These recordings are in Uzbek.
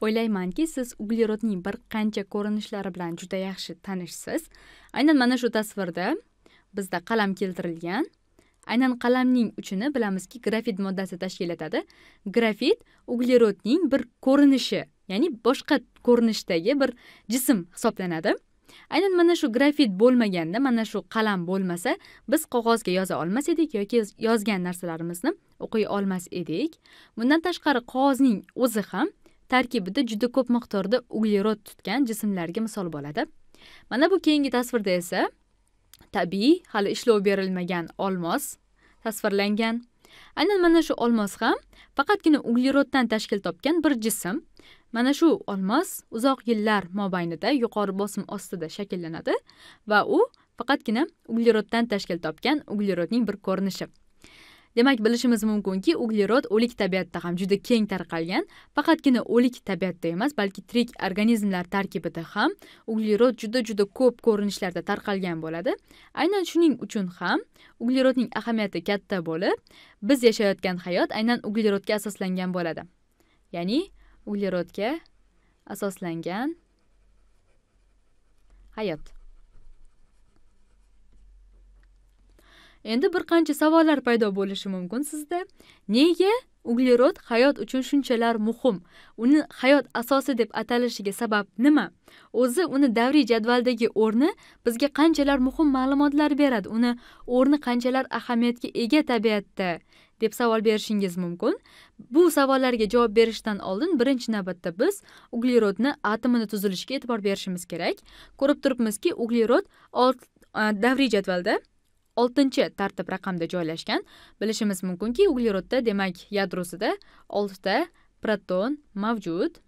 o'ylaymanki siz uglerodning bir qancha ko'rinishlari bilan juda yaxshi tanishsiz aynan mana shu tasvirda bizda qalam keltirilgan aynan qalamning uchini bilamizki grafit moddasi tashkil etadi grafit uglerodning bir ko'rinishi ya'ni boshqa ko'rinishdagi bir jism hisoblanadi aynan mana shu grafit bo'lmaganda mana shu qalam bo'lmasa biz qog'ozga yoza olmas edik yoki yozgan narsalarimizni o'qiy olmas edik bundan tashqari qog'ozning o'zi ham tarkibida juda ko'p miqdorda uglerod tutgan jismlarga misol bo'ladi mana bu keyingi tasvirda esa tabiiy hali ishlov berilmagan olmos tasvirlangan aynan mana shu olmos ham faqatgina ugleroddan tashkil topgan bir jism mana shu olmos uzoq yillar mobaynida yuqori bosim ostida shakllanadi va u faqatgina ugleroddan tashkil topgan uglerodning bir ko'rinishi demak bilishimiz mumkinki uglerod o'lik tabiatda ham juda keng tarqalgan faqatgina o'lik tabiatda emas balki tirik organizmlar tarkibida ham uglerod juda juda ko'p ko'rinishlarda tarqalgan bo'ladi aynan shuning uchun ham uglerodning ahamiyati katta bo'lib biz yashayotgan hayot aynan uglerodga asoslangan bo'ladi ya'ni uglerodga asoslangan hayot endi bir qancha savollar paydo bo'lishi mumkin sizda nega uglerod hayot uchun shunchalar muhim uni hayot asosi deb atalishiga sabab nima o'zi uni davriy jadvaldagi o'rni bizga qanchalar muhim ma'lumotlar beradi uni o'rni qanchalar ahamiyatga ega tabiatda deb savol berishingiz mumkin bu savollarga javob berishdan oldin birinchi navbatda biz uglerodni atomini tuzilishiga e'tibor berishimiz kerak ko'rib turibmizki uglerod davriy jadvalda oltinchi tartib raqamda joylashgan bilishimiz mumkinki uglerodda demak yadrosida oltita proton mavjud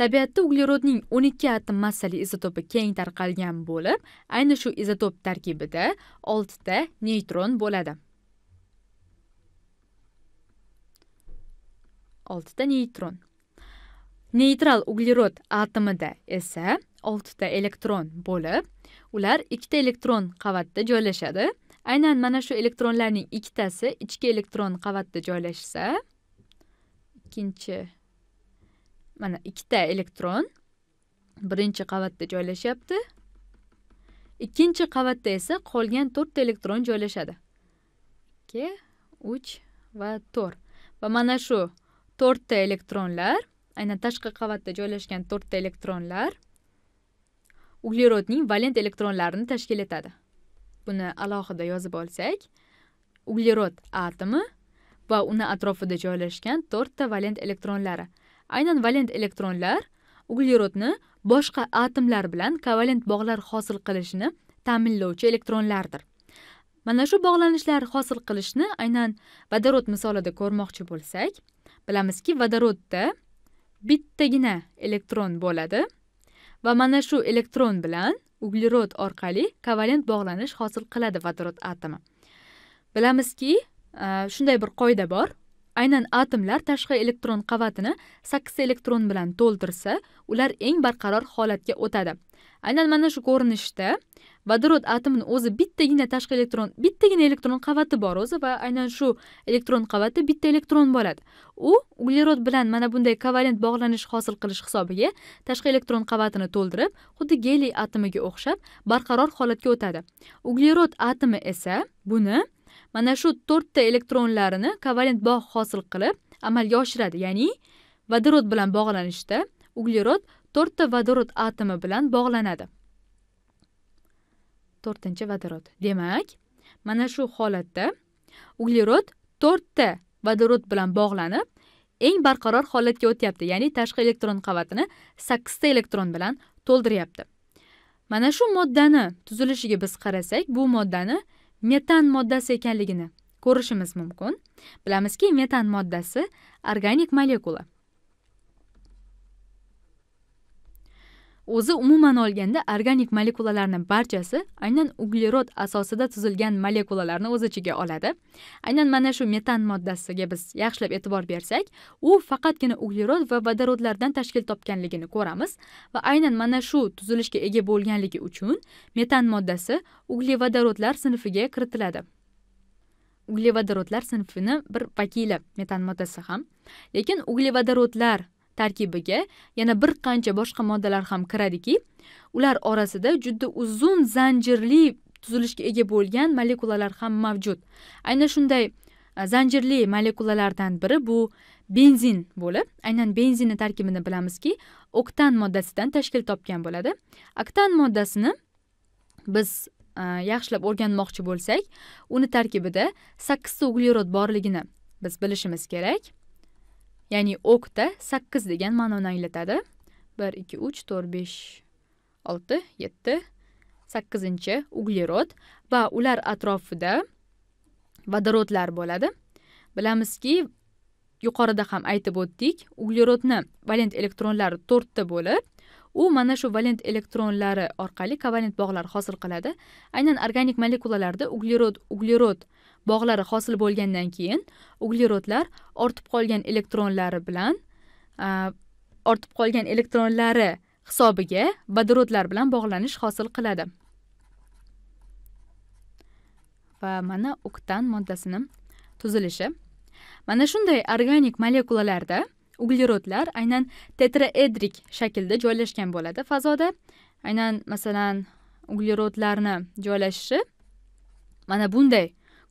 tabiatda uglerodning o'n ikki atom massali izotopi keng tarqalgan bo'lib ayni shu izotop tarkibida oltita neytron bo'ladi oltita neytron neytral uglerod atomida esa oltita elektron bo'lib ular ikkita elektron qavatda joylashadi aynan mana shu elektronlarning ikkitasi ichki elektron qavatda joylashsa ikkinchi mana ikkita elektron birinchi qavatda joylashyapti ikkinchi qavatda esa qolgan to'rtta elektron joylashadi ikki uch va to'rt va mana shu to'rtta elektronlar aynan tashqi qavatda joylashgan to'rtta elektronlar uglerodning valent elektronlarini tashkil etadi buni alohida yozib olsak uglerod atomi va uni atrofida joylashgan to'rtta valent elektronlari aynan valent elektronlar uglerodni boshqa atomlar bilan kovalent bog'lar hosil qilishini ta'minlovchi elektronlardir mana shu bog'lanishlar hosil qilishni aynan vodorod misolida ko'rmoqchi bo'lsak bilamizki vodorodda bittagina elektron bo'ladi va mana shu elektron bilan uglerod orqali kovalent bog'lanish hosil qiladi vodorod atomi bilamizki shunday bir qoida bor aynan atomlar tashqi elektron qavatini sakkiz elektron bilan to'ldirsa ular eng barqaror holatga o'tadi aynan mana shu ko'rinishda vodorod atomini o'zi bittagina tashqi elektron bittagina elektron qavati bor o'zi va aynan shu elektron qavati bitta elektron bo'ladi u uglerod bilan mana bunday kovalent bog'lanish hosil qilish hisobiga tashqi elektron qavatini to'ldirib xuddi geliy atomiga o'xshab barqaror holatga o'tadi uglerod atomi esa buni mana shu to'rtta elektronlarini kovalent bog' hosil qilib amalga oshiradi ya'ni vodorod bilan bog'lanishda uglerod to'rtta vodorod atomi bilan bog'lanadi to'rtinchi vodorod demak mana shu holatda uglerod to'rtta vodorod bilan bog'lanib eng barqaror holatga o'tyapti ya'ni tashqi elektron qavatini sakkizta elektron bilan to'ldiryapti mana shu moddani tuzilishiga biz qarasak bu moddani metan moddasi ekanligini ko'rishimiz mumkin bilamizki metan moddasi organik molekula o'zi umuman olganda organik molekulalarni barchasi aynan uglerod asosida tuzilgan molekulalarni o'z ichiga oladi aynan mana shu metan moddasiga biz yaxshilab e'tibor bersak u faqatgina uglerod va vodorodlardan tashkil topganligini ko'ramiz va aynan mana shu tuzilishga ega bo'lganligi uchun metan moddasi uglevodorodlar sinfiga kiritiladi uglevodorodlar sinfini bir vakili metan moddasi ham lekin uglevodorodlar tarkibiga yana bir qancha boshqa moddalar ham kiradiki ular orasida juda uzun zanjirli tuzilishga ega bo'lgan molekulalar ham mavjud aynan shunday e, zanjirli molekulalardan biri bu benzin bo'lib aynan benzinni tarkibini bilamizki oktan moddasidan tashkil topgan bo'ladi oktan moddasini biz e, yaxshilab o'rganmoqchi bo'lsak uni tarkibida sakkizta uglerod borligini biz bilishimiz kerak ya'ni o'kda sakkiz degan ma'noni anglatadi bir ikki uch to'rt besh olti yetti sakkizinchi uglerod va ular atrofida vodorodlar bo'ladi bilamizki yuqorida ham aytib o'tdik uglerodni valent elektronlari to'rtta bo'lib u mana shu valent elektronlari orqali kovalent bog'lar hosil qiladi aynan organik molekulalarda uglerod uglerod bog'lari hosil bo'lgandan keyin uglerodlar ortib qolgan elektronlari bilan ortib qolgan elektronlari hisobiga vodorodlar bilan bog'lanish hosil qiladi va mana oktan moddasini tuzilishi mana shunday organik molekulalarda uglerodlar aynan tetraedrik shaklda joylashgan bo'ladi fazoda aynan masalan uglerodlarni joylashishi mana bunday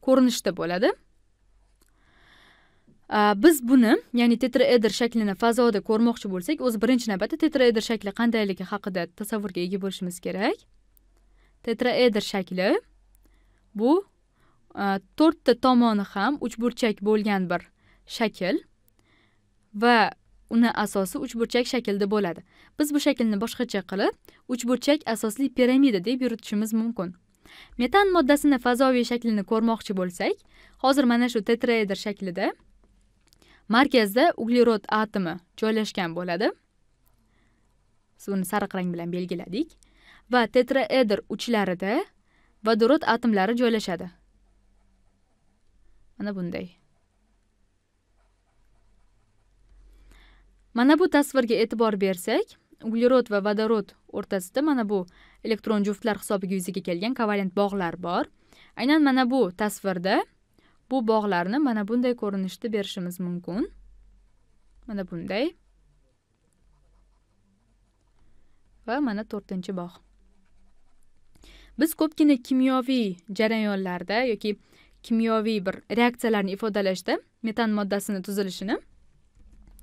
ko'rinishda bo'ladi biz buni ya'ni tetraedr shaklini fazoda ko'rmoqchi bo'lsak o'zi birinchi navbatda tetraedr shakli qandayligi haqida tasavvurga ega bo'lishimiz kerak tetraedr shakli bu to'rtta tomoni ham uchburchak bo'lgan bir shakl va uni asosi uchburchak shaklda bo'ladi biz bu shaklni boshqacha qilib uchburchak asosli piramida deb yuritishimiz mumkin metan moddasini fazoviy shaklini ko'rmoqchi bo'lsak hozir mana shu tetraedr shaklida markazda uglerod atomi joylashgan bo'ladi suvni sariq rang bilan belgiladik va tetraedr uchlarida vodorod atomlari joylashadi mana bunday mana bu tasvirga e'tibor bersak uglerod va vodorod o'rtasida mana bu elektron juftlar hisobiga yuzaga kelgan kovalent bog'lar bor aynan mana bu tasvirda bu bog'larni mana bunday ko'rinishda berishimiz mumkin mana bunday va mana to'rtinchi bog' biz ko'pgina kimyoviy jarayonlarda yoki kimyoviy bir reaksiyalarni ifodalashda metan moddasini tuzilishini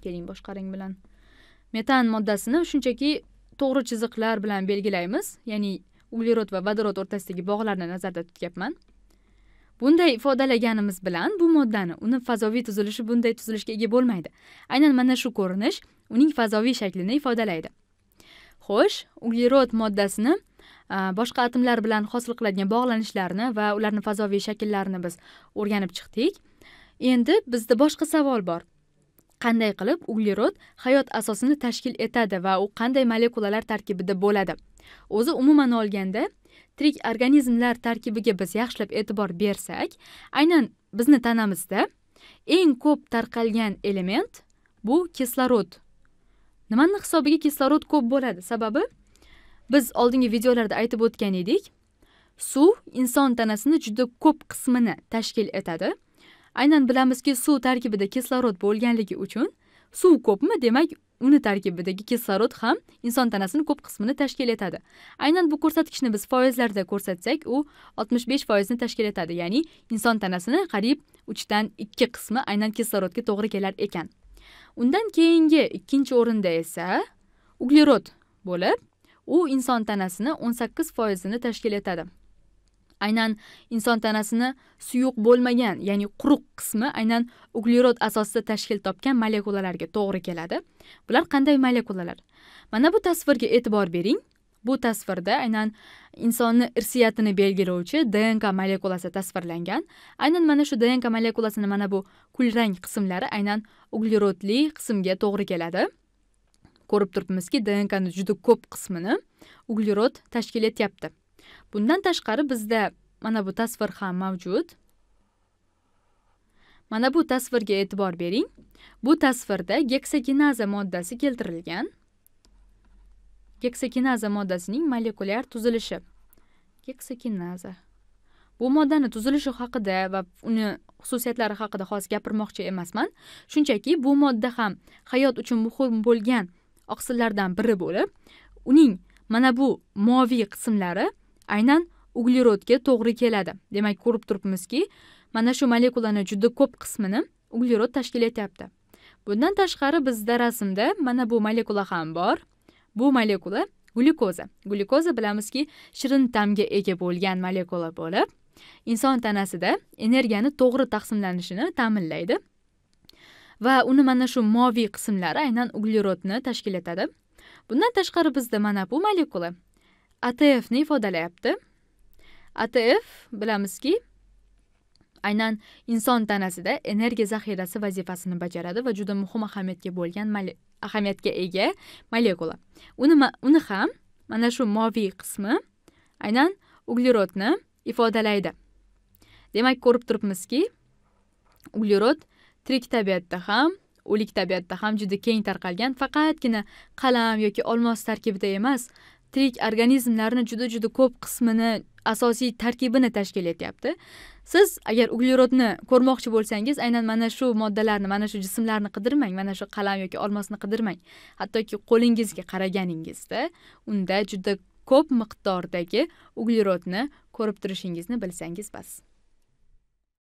keling boshqa rang bilan metan moddasini shunchaki to'g'ri chiziqlar bilan belgilaymiz ya'ni uglerod va vodorod o'rtasidagi bog'larni nazarda tutyapman bunday ifodalaganimiz bilan bu moddani uni fazoviy tuzilishi bunday tuzilishga ega bo'lmaydi aynan mana shu ko'rinish uning fazoviy shaklini ifodalaydi xo'sh uglerod moddasini boshqa atomlar bilan hosil qiladigan bog'lanishlarni va ularni fazoviy shakllarini biz o'rganib chiqdik endi bizda boshqa savol bor qanday qilib uglerod hayot asosini tashkil etadi va u qanday molekulalar tarkibida bo'ladi o'zi umuman olganda tirik organizmlar tarkibiga biz yaxshilab e'tibor bersak aynan bizni tanamizda eng ko'p tarqalgan element bu kislorod nimani hisobiga kislorod ko'p bo'ladi sababi biz oldingi videolarda aytib o'tgan edik suv inson tanasini juda ko'p qismini tashkil etadi aynan bilamizki suv tarkibida kislorod bo'lganligi uchun suv ko'pmi demak uni tarkibidagi kislorod ham inson tanasini ko'p qismini tashkil etadi aynan bu ko'rsatkichni biz foizlarda ko'rsatsak u oltmish besh foizni tashkil etadi ya'ni inson tanasini qariyb uchdan ikki qismi aynan kislorodga to'g'ri kelar ekan undan keyingi ikkinchi o'rinda esa uglerod bo'lib u inson tanasini o'n sakkiz foizini tashkil etadi aynan inson tanasini suyuq bo'lmagan ya'ni quruq qismi aynan uglerod asosida tashkil topgan molekulalarga to'g'ri keladi bular qanday molekulalar mana bu tasvirga e'tibor bering bu tasvirda aynan insonni irsiyatini belgilovchi dnk molekulasi tasvirlangan aynan mana shu dnk molekulasini mana bu kulrang qismlari aynan uglerodli qismga to'g'ri keladi ko'rib turibmizki dnkni juda ko'p qismini uglerod tashkil etyapti bundan tashqari bizda mana bu tasvir ham mavjud mana bu tasvirga e'tibor bering bu tasvirda geksokinaza moddasi keltirilgan geksakinaza moddasining molekulyar tuzilishi geksakinaza bu moddani tuzilishi haqida va uni xususiyatlari haqida hozir gapirmoqchi emasman shunchaki bu modda ham hayot uchun muhim bo'lgan oqsillardan biri bo'lib uning mana bu moviy qismlari aynan uglerodga to'g'ri keladi demak ko'rib turibmizki mana shu molekulani juda ko'p qismini uglerod tashkil etyapti bundan tashqari bizda rasmda mana bu molekula ham bor bu molekula glyukoza glyukoza bilamizki shirin ta'mga ega bo'lgan molekula bo'lib inson tanasida energiyani to'g'ri taqsimlanishini ta'minlaydi va uni mana shu moviy qismlari aynan uglerodni tashkil etadi bundan tashqari bizda mana bu molekula atfni ifodalayapti atf bilamizki aynan inson tanasida energiya zaxirasi vazifasini bajaradi va juda muhim ahamiyatga bo'lgan ahamiyatga ega molekula uni uni ham mana shu moviy qismi aynan uglerodni ifodalaydi demak ko'rib turibmizki uglerod tirik tabiatda ham o'lik tabiatda ham juda keng tarqalgan faqatgina qalam yoki olmos tarkibida emas tirik organizmlarni juda juda ko'p qismini asosiy tarkibini tashkil etyapti siz agar uglerodni ko'rmoqchi bo'lsangiz aynan mana shu moddalarni mana shu jismlarni qidirmang mana shu qalam yoki olmosni qidirmang hattoki qo'lingizga qaraganingizda unda juda ko'p miqdordagi uglerodni ko'rib turishingizni bilsangiz bas